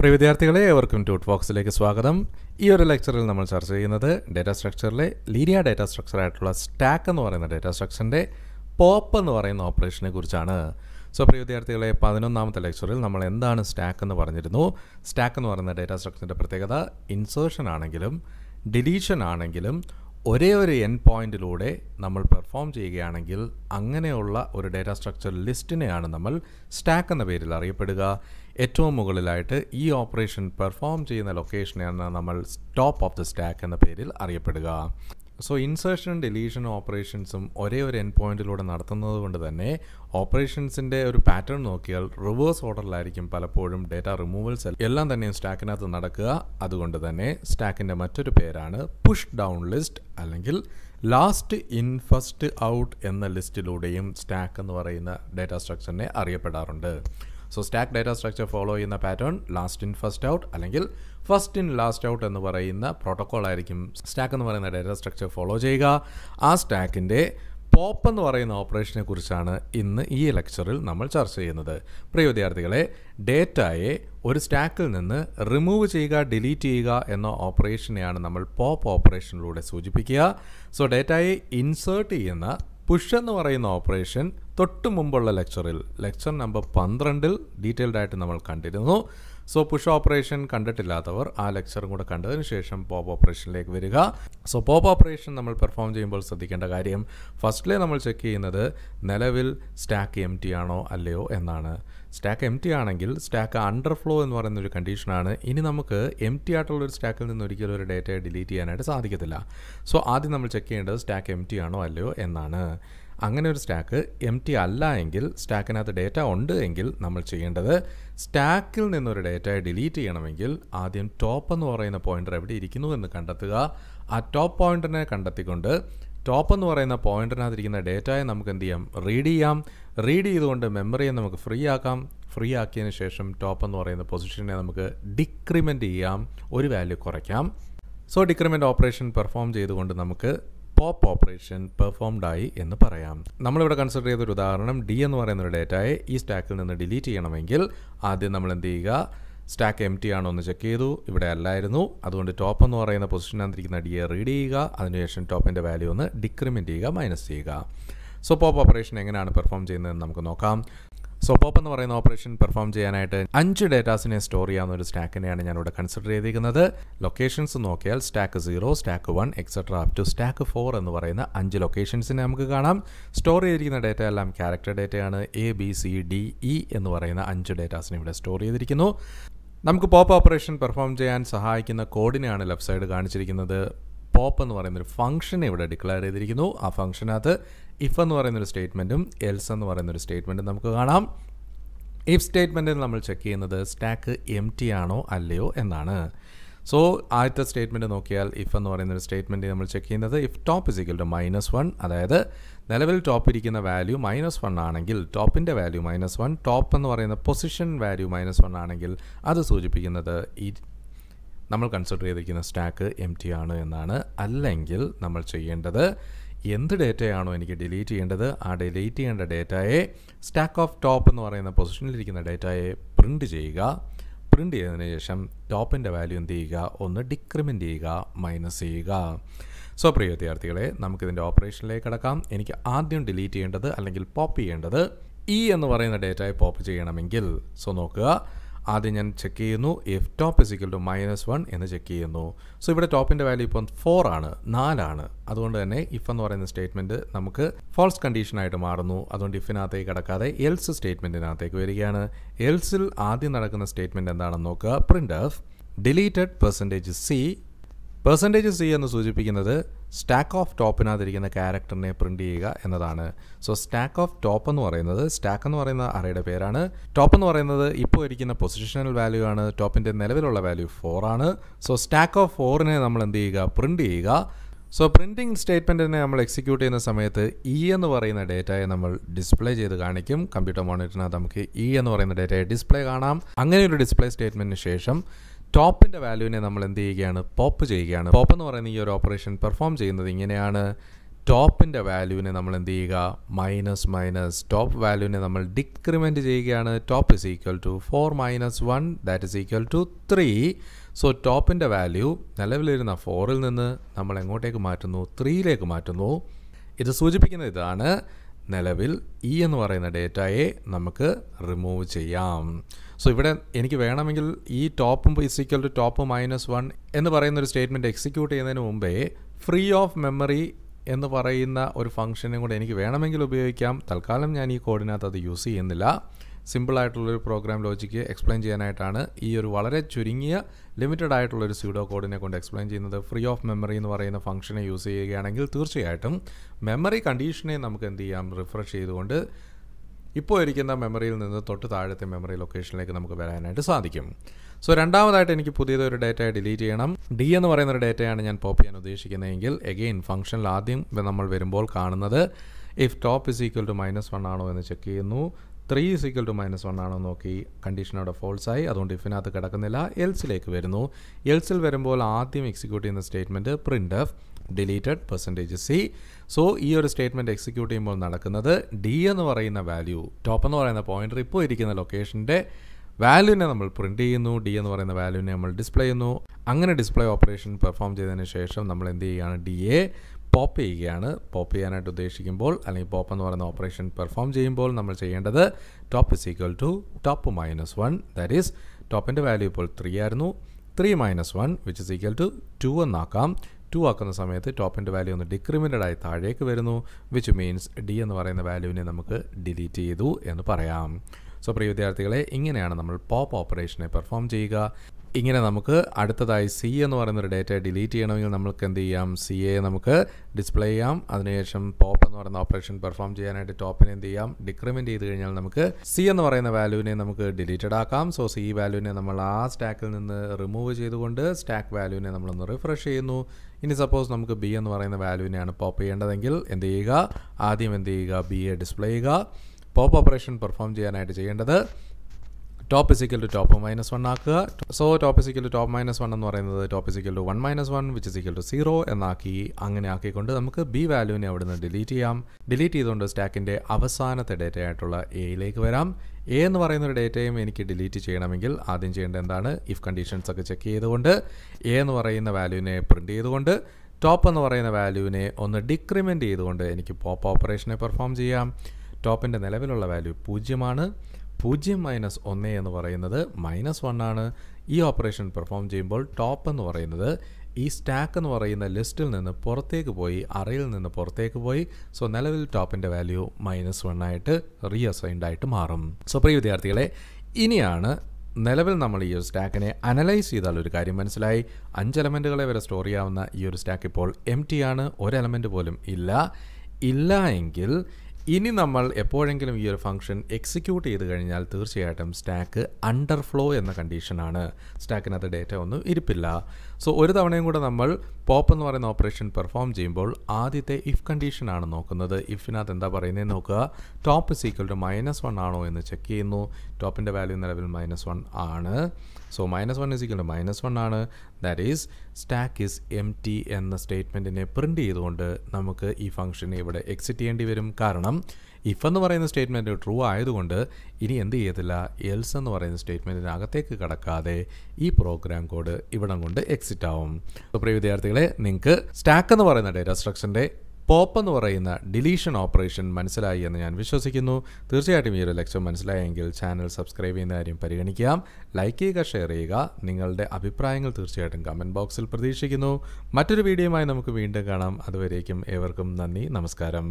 പ്രിയ വിദ്യാർത്ഥികളെ ഏവർക്കും ട്യൂട്ട് ബോക്സിലേക്ക് സ്വാഗതം ഈ ഒരു ലെക്ചറിൽ നമ്മൾ ചർച്ച ചെയ്യുന്നത് ഡേറ്റാ സ്ട്രക്ചറിലെ ലീനിയ ഡേറ്റാ സ്ട്രക്ചർ ആയിട്ടുള്ള സ്റ്റാക്ക് എന്ന് പറയുന്ന ഡേറ്റാ സ്ട്രക്ചറിൻ്റെ പോപ്പ് എന്ന് പറയുന്ന ഓപ്പറേഷനെ കുറിച്ചാണ് സോ പ്രിയ വിദ്യാർത്ഥികളെ പതിനൊന്നാമത്തെ ലെക്ചറിൽ നമ്മൾ എന്താണ് സ്റ്റാക്ക് എന്ന് പറഞ്ഞിരുന്നു സ്റ്റാക്ക് എന്ന് പറയുന്ന ഡേറ്റാ സ്ട്രക്ചറിൻ്റെ പ്രത്യേകത ഇൻസേർഷൻ ആണെങ്കിലും ഡിലീഷൻ ആണെങ്കിലും ഒരേ ഒരു എൻ പോയിൻറ്റിലൂടെ നമ്മൾ പെർഫോം ചെയ്യുകയാണെങ്കിൽ അങ്ങനെയുള്ള ഒരു ഡേറ്റ സ്ട്രക്ചർ ലിസ്റ്റിനെയാണ് നമ്മൾ സ്റ്റാക്ക് എന്ന പേരിൽ അറിയപ്പെടുക ഏറ്റവും മുകളിലായിട്ട് ഈ ഓപ്പറേഷൻ പെർഫോം ചെയ്യുന്ന ലൊക്കേഷനെയാണ് നമ്മൾ ടോപ്പ് ഓഫ് ദ സ്റ്റാക്ക് എന്ന പേരിൽ അറിയപ്പെടുക സോ ഇൻസേർഷനും ഡെലീഷനും ഓപ്പറേഷൻസും ഒരേ ഒരു എൻ പോയിന്റിലൂടെ നടത്തുന്നത് കൊണ്ട് തന്നെ ഓപ്പറേഷൻസിൻ്റെ ഒരു പാറ്റേൺ നോക്കിയാൽ റിവേഴ്സ് ഓർഡറിലായിരിക്കും പലപ്പോഴും ഡേറ്റ റിമൂവൽസ് എല്ലാം തന്നെയും സ്റ്റാക്കിനകത്ത് നടക്കുക അതുകൊണ്ട് തന്നെ സ്റ്റാക്കിൻ്റെ മറ്റൊരു പേരാണ് പുഷ് ഡൗൺ ലിസ്റ്റ് അല്ലെങ്കിൽ ലാസ്റ്റ് ഇൻ ഫസ്റ്റ് ഔട്ട് എന്ന ലിസ്റ്റിലൂടെയും സ്റ്റാക്ക് എന്ന് പറയുന്ന ഡേറ്റ സ്ട്രക്ചറിനെ അറിയപ്പെടാറുണ്ട് so stack data structure follow ചെയ്യുന്ന pattern last in first out അല്ലെങ്കിൽ ഫസ്റ്റ് ഇൻ ലാസ്റ്റ് ഔട്ട് എന്ന് പറയുന്ന പ്രോട്ടോക്കോൾ ആയിരിക്കും സ്റ്റാക്ക് എന്ന് പറയുന്ന ഡാറ്റ സ്ട്രക്ചർ ഫോളോ ചെയ്യുക ആ സ്റ്റാക്കിൻ്റെ പോപ്പ് എന്ന് പറയുന്ന ഓപ്പറേഷനെ കുറിച്ചാണ് ഇന്ന് ഈ ലെക്ചറിൽ നമ്മൾ ചർച്ച ചെയ്യുന്നത് പ്രിയ വിദ്യാർത്ഥികളെ ഡേറ്റയെ ഒരു സ്റ്റാക്കിൽ നിന്ന് റിമൂവ് ചെയ്യുക ഡിലീറ്റ് ചെയ്യുക എന്ന ഓപ്പറേഷനെയാണ് നമ്മൾ പോപ്പ് ഓപ്പറേഷനിലൂടെ സൂചിപ്പിക്കുക സോ ഡേറ്റയെ ഇൻസേർട്ട് ചെയ്യുന്ന പുഷ് എന്ന് പറയുന്ന ഓപ്പറേഷൻ തൊട്ട് മുമ്പുള്ള ലെക്ചറിൽ ലെക്ചർ നമ്പർ പന്ത്രണ്ടിൽ ഡീറ്റെയിൽഡായിട്ട് ആയിട്ട് നമ്മൾ കണ്ടിരുന്നു സോ പുഷ് ഓപ്പറേഷൻ കണ്ടിട്ടില്ലാത്തവർ ആ ലെക്ചറും കൂടെ കണ്ടതിന് ശേഷം പോപ്പ് ഓപ്പറേഷനിലേക്ക് വരിക സോ പോപ്പ് ഓപ്പറേഷൻ നമ്മൾ പെർഫോം ചെയ്യുമ്പോൾ ശ്രദ്ധിക്കേണ്ട കാര്യം ഫസ്റ്റിലെ നമ്മൾ ചെക്ക് ചെയ്യുന്നത് നിലവിൽ സ്റ്റാക്ക് എം ടി ആണോ അല്ലയോ എന്നാണ് സ്റ്റാക്ക് എം ടി ആണെങ്കിൽ സ്റ്റാക്ക് അണ്ടർഫ്ലോ എന്ന് പറയുന്ന ഒരു കണ്ടീഷനാണ് ഇനി നമുക്ക് എം ടി ആയിട്ടുള്ള ഒരു സ്റ്റാക്കിൽ നിന്ന് ഒരിക്കലും ഒരു ഡേറ്റ ഡിലീറ്റ് ചെയ്യാനായിട്ട് സാധിക്കത്തില്ല സോ ആദ്യം നമ്മൾ ചെക്ക് ചെയ്യേണ്ടത് സ്റ്റാക്ക് എം ടി ആണോ അല്ലയോ എന്നാണ് അങ്ങനെ ഒരു സ്റ്റാക്ക് എം ടി അല്ല എങ്കിൽ സ്റ്റാക്കിനകത്ത് ഡേറ്റ ഉണ്ട് എങ്കിൽ നമ്മൾ ചെയ്യേണ്ടത് സ്റ്റാക്കിൽ നിന്നൊരു ഡേറ്റ ഡിലീറ്റ് ചെയ്യണമെങ്കിൽ ആദ്യം ടോപ്പ് എന്ന് പറയുന്ന പോയിന്റർ എവിടെ ഇരിക്കുന്നു എന്ന് കണ്ടെത്തുക ആ ടോപ്പ് പോയിൻ്ററിനെ കണ്ടെത്തിക്കൊണ്ട് ടോപ്പ് എന്ന് പറയുന്ന ഇരിക്കുന്ന ഡേറ്റയെ നമുക്ക് എന്ത് ചെയ്യാം റീഡ് ചെയ്യാം റീഡ് ചെയ്തുകൊണ്ട് മെമ്മറിയെ നമുക്ക് ഫ്രീ ആക്കാം ഫ്രീ ആക്കിയതിന് ശേഷം ടോപ്പ് എന്ന് പറയുന്ന പൊസിഷനെ നമുക്ക് ഡിക്രിമെൻ്റ് ചെയ്യാം ഒരു വാല്യൂ കുറയ്ക്കാം സോ ഡിക്രിമെൻ്റ് ഓപ്പറേഷൻ പെർഫോം ചെയ്തുകൊണ്ട് നമുക്ക് പോപ്പ് ഓപ്പറേഷൻ പെർഫോംഡ് ആയി എന്ന് പറയാം നമ്മളിവിടെ കൺസിഡർ ചെയ്ത ഒരു ഉദാഹരണം ഡി എന്ന് പറയുന്ന ഒരു ഡേറ്റയെ ഈ സ്റ്റാക്കിൽ നിന്ന് ഡിലീറ്റ് ചെയ്യണമെങ്കിൽ ആദ്യം നമ്മൾ എന്ത് ചെയ്യുക സ്റ്റാക്ക് എം ടി ആണോ എന്ന് ചെക്ക് ചെയ്തു ഇവിടെ അല്ലായിരുന്നു അതുകൊണ്ട് ടോപ്പ് എന്ന് പറയുന്ന പൊസിഷനകത്തിരിക്കുന്ന ഡിയെ റീഡ് ചെയ്യുക അതിനുശേഷം ടോപ്പിൻ്റെ വാല്യൂ ഒന്ന് ഡിക്രിമെൻറ്റ് ചെയ്യുക മൈനസ് ചെയ്യുക സോ പോപ്പ് ഓപ്പറേഷൻ എങ്ങനെയാണ് പെർഫോം ചെയ്യുന്നതെന്ന് നമുക്ക് നോക്കാം പോപ്പ് എന്ന് പറയുന്ന ഓപ്പറേഷൻ പെർഫോം ചെയ്യാനായിട്ട് അഞ്ച് ഡേറ്റാസിനെ സ്റ്റോർ ചെയ്യാവുന്ന ഒരു സ്റ്റാക്കിനെയാണ് ഞാൻ ഇവിടെ കൺസിഡർ ചെയ്തിരിക്കുന്നത് ലൊക്കേഷൻസ് നോക്കിയാൽ stack zero stack one etcetera up to stack four എന്ന് പറയുന്ന അഞ്ച് ലൊക്കേഷൻസിനെ നമുക്ക് കാണാം സ്റ്റോർ ചെയ്തിരിക്കുന്ന ഡേറ്റ എല്ലാം ക്യാരക്ടർ ഡേറ്റയാണ് A B C D E എന്ന് പറയുന്ന അഞ്ച് ഡേറ്റാസിനെ ഇവിടെ സ്റ്റോർ ചെയ്തിരിക്കുന്നു നമുക്ക് പോപ്പ് ഓപ്പറേഷൻ പെർഫോം ചെയ്യാൻ സഹായിക്കുന്ന കോഡിനെയാണ് ലെഫ്റ്റ് സൈഡ് കാണിച്ചിരിക്കുന്നത് പോപ്പ് എന്ന് പറയുന്നൊരു ഫംഗ്ഷൻ ഇവിടെ ഡിക്ലെയർ ചെയ്തിരിക്കുന്നു ആ ഫംഗ്ഷനകത്ത് ഇഫ് എന്ന് പറയുന്നൊരു സ്റ്റേറ്റ്മെൻറ്റും എൽസ് എന്ന് പറയുന്നൊരു സ്റ്റേറ്റ്മെൻറ്റും നമുക്ക് കാണാം ഇഫ് സ്റ്റേറ്റ്മെൻറ്റിൽ നമ്മൾ ചെക്ക് ചെയ്യുന്നത് സ്റ്റാക്ക് എം ടി ആണോ അല്ലയോ എന്നാണ് സോ ആദ്യത്തെ സ്റ്റേറ്റ്മെൻറ്റ് നോക്കിയാൽ ഇഫ് എന്ന് പറയുന്ന ഒരു സ്റ്റേറ്റ്മെൻറ്റ് നമ്മൾ ചെക്ക് ചെയ്യുന്നത് if top equal to minus one അതായത് നിലവിൽ ടോപ്പ് ഇരിക്കുന്ന വാല്യൂ മൈനസ് വൺ ആണെങ്കിൽ ടോപ്പിൻ്റെ വാല്യൂ മൈനസ് വൺ ടോപ്പ് എന്ന് പറയുന്ന പൊസിഷൻ വാല്യൂ മൈനസ് വൺ ആണെങ്കിൽ അത് സൂചിപ്പിക്കുന്നത് നമ്മൾ കൺസിഡർ ചെയ്തിരിക്കുന്ന സ്റ്റാക്ക് എം ടി ആണ് എന്നാണ് അല്ലെങ്കിൽ നമ്മൾ ചെയ്യേണ്ടത് എന്ത് ഡേറ്റയാണോ എനിക്ക് ഡിലീറ്റ് ചെയ്യേണ്ടത് ആ ഡിലീറ്റ് ചെയ്യേണ്ട ഡേറ്റയെ സ്റ്റാക്ക് ഓഫ് ടോപ്പ് എന്ന് പറയുന്ന പൊസിഷനിലിരിക്കുന്ന ഡേറ്റയെ പ്രിൻറ്റ് ചെയ്യുക പ്രിൻ്റ് ചെയ്തതിന് ശേഷം ടോപ്പിൻ്റെ വാല്യൂ എന്ത് ചെയ്യുക ഒന്ന് ഡിക്രിമെൻറ്റ് ചെയ്യുക മൈനസ് ചെയ്യുക സോ പ്രിയ വിദ്യാർത്ഥികളെ നമുക്കിതിൻ്റെ ഓപ്പറേഷനിലേക്ക് കടക്കാം എനിക്ക് ആദ്യം ഡിലീറ്റ് ചെയ്യേണ്ടത് അല്ലെങ്കിൽ പോപ്പ് ചെയ്യേണ്ടത് ഇ എന്ന് പറയുന്ന ഡേറ്റയെ പോപ്പ് ചെയ്യണമെങ്കിൽ സോ നോക്കുക ആദ്യം ഞാൻ ചെക്ക് ചെയ്യുന്നു if top is equal to minus one എന്ന് ചെക്ക് ചെയ്യുന്നു സോ ഇവിടെ ടോപ്പിൻ്റെ വാല്യൂ ഇപ്പം ഫോർ ആണ് നാലാണ് അതുകൊണ്ട് തന്നെ ഇഫ് എന്ന് പറയുന്ന സ്റ്റേറ്റ്മെൻറ്റ് നമുക്ക് ഫോൾസ് കണ്ടീഷനായിട്ട് മാറുന്നു അതുകൊണ്ട് ഇഫിനകത്തേക്ക് കടക്കാതെ എൽസ് സ്റ്റേറ്റ്മെൻറ്റിനകത്തേക്ക് വരികയാണ് എൽസിൽ ആദ്യം നടക്കുന്ന സ്റ്റേറ്റ്മെൻറ്റ് എന്താണെന്ന് നോക്കുക print of deleted percentage c percentage c എന്ന് സൂചിപ്പിക്കുന്നത് സ്റ്റാക്ക് ഓഫ് ടോപ്പിനകത്തിരിക്കുന്ന ക്യാരക്ടറിനെ പ്രിന്റ് ചെയ്യുക എന്നതാണ് സോ സ്റ്റാക്ക് ഓഫ് ടോപ്പ് എന്ന് പറയുന്നത് സ്റ്റാക്ക് എന്ന് പറയുന്ന അറയുടെ പേരാണ് ടോപ്പ് എന്ന് പറയുന്നത് ഇപ്പോൾ ഇരിക്കുന്ന പൊസിഷണൽ വാല്യൂ ആണ് ടോപ്പിൻ്റെ നിലവിലുള്ള വാല്യൂ ഫോർ ആണ് സോ സ്റ്റാക്ക് ഓഫ് ഫോറിനെ നമ്മൾ എന്ത് ചെയ്യുക പ്രിന്റ് ചെയ്യുക സോ പ്രിൻറ്റിംഗ് സ്റ്റേറ്റ്മെൻറ്റിനെ നമ്മൾ എക്സിക്യൂട്ട് ചെയ്യുന്ന സമയത്ത് ഇ e എന്ന് പറയുന്ന ഡേറ്റയെ നമ്മൾ ഡിസ്പ്ലേ ചെയ്ത് കാണിക്കും കമ്പ്യൂട്ടർ മോണിറ്ററിനകത്ത് നമുക്ക് ഇ e എന്ന് പറയുന്ന ഡേറ്റയെ ഡിസ്പ്ലേ കാണാം അങ്ങനെ ഒരു ഡിസ്പ്ലേ സ്റ്റേറ്റ്മെൻറ്റിന് ശേഷം ടോപ്പിൻ്റെ വാല്യൂവിനെ നമ്മൾ എന്ത് ചെയ്യുകയാണ് പോപ്പ് ചെയ്യുകയാണ് പോപ്പ് എന്ന് പറയുന്ന ഈ ഒരു ഓപ്പറേഷൻ പെർഫോം ചെയ്യുന്നത് ഇങ്ങനെയാണ് ടോപ്പിൻ്റെ വാല്യൂവിനെ നമ്മൾ എന്ത് ചെയ്യുക മൈനസ് മൈനസ് ടോപ്പ് വാല്യൂവിനെ നമ്മൾ ഡിക്രിമെൻറ്റ് ചെയ്യുകയാണ് top is equal to four minus one that is equal to three so ടോപ്പിൻ്റെ വാല്യൂ നിലവിലിരുന്ന ഫോറിൽ നിന്ന് നമ്മൾ എങ്ങോട്ടേക്ക് മാറ്റുന്നു ത്രീയിലേക്ക് മാറ്റുന്നു ഇത് സൂചിപ്പിക്കുന്ന ഇതാണ് നിലവിൽ ഇ e എന്ന് പറയുന്ന ഡേറ്റയെ നമുക്ക് റിമൂവ് ചെയ്യാം സോ ഇവിടെ എനിക്ക് വേണമെങ്കിൽ ഈ ടോപ്പും is equal to top minus one എന്ന് പറയുന്ന ഒരു സ്റ്റേറ്റ്മെൻറ്റ് എക്സിക്യൂട്ട് ചെയ്യുന്നതിന് മുമ്പേ ഫ്രീ ഓഫ് മെമ്മറി എന്ന് പറയുന്ന ഒരു ഫംഗ്ഷനും കൂടെ എനിക്ക് വേണമെങ്കിൽ ഉപയോഗിക്കാം തൽക്കാലം ഞാൻ ഈ കോഡിനകത്ത് അത് യൂസ് ചെയ്യുന്നില്ല സിമ്പിളായിട്ടുള്ളൊരു പ്രോഗ്രാം ലോജിക്ക് എക്സ്പ്ലെയിൻ ചെയ്യാനായിട്ടാണ് ഈ ഒരു വളരെ ചുരുങ്ങിയ ലിമിറ്റഡ് ആയിട്ടുള്ളൊരു സ്യൂഡോ കോഡിനെ കൊണ്ട് എക്സ്പ്ലെയിൻ ചെയ്യുന്നത് ഫ്രീ ഓഫ് മെമ്മറി എന്ന് പറയുന്ന ഫംഗ്ഷനെ യൂസ് ചെയ്യുകയാണെങ്കിൽ തീർച്ചയായിട്ടും മെമ്മറി കണ്ടീഷനെ നമുക്ക് എന്ത് ചെയ്യാം റിഫ്രഷ് ചെയ്തുകൊണ്ട് ഇപ്പോൾ ഇരിക്കുന്ന മെമ്മറിയിൽ നിന്ന് തൊട്ട് താഴത്തെ മെമ്മറി ലൊക്കേഷനിലേക്ക് നമുക്ക് വരാനായിട്ട് സാധിക്കും സോ രണ്ടാമതായിട്ട് എനിക്ക് പുതിയതൊരു ഡേറ്റ ഡിലീറ്റ് ചെയ്യണം ഡി എന്ന് പറയുന്ന ഒരു ഡേറ്റയാണ് ഞാൻ പോപ്പ് ചെയ്യാൻ ഉദ്ദേശിക്കുന്നതെങ്കിൽ എഗെയിൻ ഫംഗ്ഷനിൽ ആദ്യം നമ്മൾ വരുമ്പോൾ കാണുന്നത് if top is equal to minus one ആണോ എന്ന് ചെക്ക് ചെയ്യുന്നു three is equal to minus one ആണോ നോക്കി കണ്ടീഷൻ അവിടെ ഫോൾസ് ആയി അതുകൊണ്ട് ഇഫിനകത്ത് കിടക്കുന്നില്ല എൽസിലേക്ക് വരുന്നു എൽസിൽ വരുമ്പോൾ ആദ്യം എക്സിക്യൂട്ട് ചെയ്യുന്ന statement print f deleted percentage c so ഈ ഒരു സ്റ്റേറ്റ്മെൻറ്റ് എക്സിക്യൂട്ട് ചെയ്യുമ്പോൾ നടക്കുന്നത് ഡി എന്ന് പറയുന്ന വാല്യൂ ടോപ്പ് എന്ന് പറയുന്ന പോയിൻ്റർ ഇപ്പോൾ ഇരിക്കുന്ന ലൊക്കേഷൻ്റെ വാല്യൂനെ നമ്മൾ പ്രിൻറ്റ് ചെയ്യുന്നു ഡി എന്ന് പറയുന്ന വാല്യൂനെ നമ്മൾ ഡിസ്പ്ലേ ചെയ്യുന്നു അങ്ങനെ ഡിസ്പ്ലേ ഓപ്പറേഷൻ പെർഫോം ചെയ്തതിന് ശേഷം നമ്മൾ എന്ത് ചെയ്യുകയാണ് ഡി എ പോപ്പ് ചെയ്യുകയാണ് പോപ്പ് ചെയ്യാനായിട്ട് ഉദ്ദേശിക്കുമ്പോൾ അല്ലെങ്കിൽ പോപ്പ് എന്ന് പറയുന്ന ഓപ്പറേഷൻ പെർഫോം ചെയ്യുമ്പോൾ നമ്മൾ ചെയ്യേണ്ടത് top is equal to top minus one that is ടോപ്പിൻ്റെ വാല്യൂ ഇപ്പോൾ ത്രീ ആയിരുന്നു three minus one which is equal to two എന്നാക്കാം ടു ആക്കുന്ന സമയത്ത് ടോപ്പിൻ്റെ വാല്യൂ ഒന്ന് ഡിക്രിമിനഡ് ആയി താഴേക്ക് വരുന്നു വിച്ച് മീൻസ് ഡി എന്ന് പറയുന്ന വാല്യൂവിനെ നമുക്ക് ഡിലീറ്റ് ചെയ്തു എന്ന് പറയാം സോ പ്രിയ വിദ്യാർത്ഥികളെ ഇങ്ങനെയാണ് നമ്മൾ പോപ്പ് ഓപ്പറേഷനെ പെർഫോം ചെയ്യുക ഇങ്ങനെ നമുക്ക് അടുത്തതായി സി എന്ന് പറയുന്നൊരു ഡേറ്റ ഡിലീറ്റ് ചെയ്യണമെങ്കിൽ നമുക്ക് എന്ത് ചെയ്യാം സി എ നമുക്ക് ഡിസ്പ്ലേ ചെയ്യാം അതിനുശേഷം പോപ്പ് എന്ന് പറയുന്ന ഓപ്പറേഷൻ പെർഫോം ചെയ്യാനായിട്ട് ടോപ്പിനെ എന്ത് ചെയ്യാം ഡിക്രിമെൻറ്റ് ചെയ്ത് കഴിഞ്ഞാൽ നമുക്ക് സി എന്ന് പറയുന്ന വാല്യൂവിനെ നമുക്ക് ഡിലീറ്റഡ് ആക്കാം സോ സി വാല്യൂവിനെ നമ്മൾ ആ സ്റ്റാക്കിൽ നിന്ന് റിമൂവ് ചെയ്തുകൊണ്ട് സ്റ്റാക്ക് വാല്യൂവിനെ നമ്മളൊന്ന് റിഫ്രഷ് ചെയ്യുന്നു ഇനി സപ്പോസ് നമുക്ക് ബി എന്ന് പറയുന്ന വാല്യൂവിനെയാണ് പോപ്പ് ചെയ്യേണ്ടതെങ്കിൽ എന്ത് ചെയ്യുക ആദ്യം എന്ത് ചെയ്യുക ബി എ ഡിസ്പ്ലേ ചെയ്യുക പോപ്പ് ഓപ്പറേഷൻ പെർഫോം ചെയ്യാനായിട്ട് ചെയ്യേണ്ടത് top is equal to top minus one ആക്കുക so top is equal to top minus one എന്ന് പറയുന്നത് top is equal to one minus one which is equal to zero എന്നാക്കി അങ്ങനെ ആക്കിക്കൊണ്ട് നമുക്ക് ബി വാല്യൂവിനെ അവിടെ നിന്ന് ഡിലീറ്റ് ചെയ്യാം ഡിലീറ്റ് ചെയ്തുകൊണ്ട് സ്റ്റാക്കിൻ്റെ അവസാനത്തെ ആയിട്ടുള്ള എയിലേക്ക് വരാം എ എന്ന് പറയുന്ന ഒരു ഡേറ്റയും എനിക്ക് ഡിലീറ്റ് ചെയ്യണമെങ്കിൽ ആദ്യം ചെയ്യേണ്ടത് എന്താണ് ഇഫ് കണ്ടീഷൻസ് ഒക്കെ ചെക്ക് ചെയ്തുകൊണ്ട് എ എന്ന് പറയുന്ന വാല്യൂവിനെ പ്രിൻറ്റ് ചെയ്തുകൊണ്ട് ടോപ്പ് എന്ന് പറയുന്ന വാല്യൂവിനെ ഒന്ന് ഡിക്രിമെൻറ്റ് ചെയ്തുകൊണ്ട് എനിക്ക് പോപ്പ് ഓപ്പറേഷനെ പെർഫോം ചെയ്യാം ടോപ്പിൻ്റെ നിലവിലുള്ള വാല്യൂ പൂജ്യമാണ് പൂജ്യം മൈനസ് ഒന്ന് എന്ന് പറയുന്നത് മൈനസ് വൺ ആണ് ഈ ഓപ്പറേഷൻ പെർഫോം ചെയ്യുമ്പോൾ ടോപ്പ് എന്ന് പറയുന്നത് ഈ സ്റ്റാക്ക് എന്ന് പറയുന്ന ലിസ്റ്റിൽ നിന്ന് പുറത്തേക്ക് പോയി അറയിൽ നിന്ന് പുറത്തേക്ക് പോയി സോ നിലവിൽ ടോപ്പിൻ്റെ വാല്യൂ മൈനസ് വൺ ആയിട്ട് റീഅസൈൻഡ് ആയിട്ട് മാറും സോ പ്രിയ വിദ്യാർത്ഥികളെ ഇനിയാണ് നിലവിൽ നമ്മൾ ഈ ഒരു സ്റ്റാക്കിനെ അനലൈസ് ചെയ്താൽ ഒരു കാര്യം മനസ്സിലായി അഞ്ച് എലമെൻറ്റുകളെ വരെ സ്റ്റോർ ചെയ്യാവുന്ന ഈ ഒരു സ്റ്റാക്ക് ഇപ്പോൾ എം ടി ആണ് ഒരു എലമെൻറ്റ് പോലും ഇല്ല ഇല്ല എങ്കിൽ ഇനി നമ്മൾ എപ്പോഴെങ്കിലും ഈ ഒരു ഫംഗ്ഷൻ എക്സിക്യൂട്ട് ചെയ്ത് കഴിഞ്ഞാൽ തീർച്ചയായിട്ടും സ്റ്റാക്ക് അണ്ടർഫ്ലോ എന്ന കണ്ടീഷനാണ് സ്റ്റാക്കിനകത്ത് ഡേറ്റ ഒന്നും ഇരിപ്പില്ല സോ ഒരു തവണയും കൂടെ നമ്മൾ പോപ്പ് എന്ന് പറയുന്ന ഓപ്പറേഷൻ പെർഫോം ചെയ്യുമ്പോൾ ആദ്യത്തെ ഇഫ് കണ്ടീഷനാണ് നോക്കുന്നത് ഇഫിനകത്ത് എന്താ പറയുന്നത് നോക്കുക top is equal to minus one ആണോ എന്ന് ചെക്ക് ചെയ്യുന്നു ടോപ്പിൻ്റെ വാല്യൂ നിലവിൽ മൈനസ് വൺ ആണ് so minus one is equal to minus one ആണ് that is stack is empty എന്ന സ്റ്റേറ്റ്മെൻറ്റിനെ പ്രിൻറ്റ് ചെയ്തുകൊണ്ട് നമുക്ക് ഈ ഫംഗ്ഷനെ ഇവിടെ എക്സിറ്റ് ചെയ്യേണ്ടി വരും കാരണം കാരണം ഇഫ് എന്ന് പറയുന്ന സ്റ്റേറ്റ്മെൻറ്റ് ട്രൂ ആയതുകൊണ്ട് ഇനി എന്ത് ചെയ്യത്തില്ല എൽസ് എന്ന് പറയുന്ന സ്റ്റേറ്റ്മെൻറ്റിനകത്തേക്ക് കടക്കാതെ ഈ പ്രോഗ്രാം കോഡ് ഇവിടം കൊണ്ട് എക്സിറ്റ് ആവും പ്രിയ വിദ്യാർത്ഥികളെ നിങ്ങൾക്ക് സ്റ്റാക്ക് എന്ന് പറയുന്ന ഡേറ്റ സ്ട്രക്ഷൻ്റെ പോപ്പ് എന്ന് പറയുന്ന ഡിലീഷൻ ഓപ്പറേഷൻ മനസ്സിലായി എന്ന് ഞാൻ വിശ്വസിക്കുന്നു തീർച്ചയായിട്ടും ഈ ഒരു ലെക്ചർ മനസ്സിലായെങ്കിൽ ചാനൽ സബ്സ്ക്രൈബ് ചെയ്യുന്ന കാര്യം പരിഗണിക്കാം ലൈക്ക് ചെയ്യുക ഷെയർ ചെയ്യുക നിങ്ങളുടെ അഭിപ്രായങ്ങൾ തീർച്ചയായിട്ടും കമൻറ്റ് ബോക്സിൽ പ്രതീക്ഷിക്കുന്നു മറ്റൊരു വീഡിയോയുമായി നമുക്ക് വീണ്ടും കാണാം അതുവരേക്കും ഏവർക്കും നന്ദി നമസ്കാരം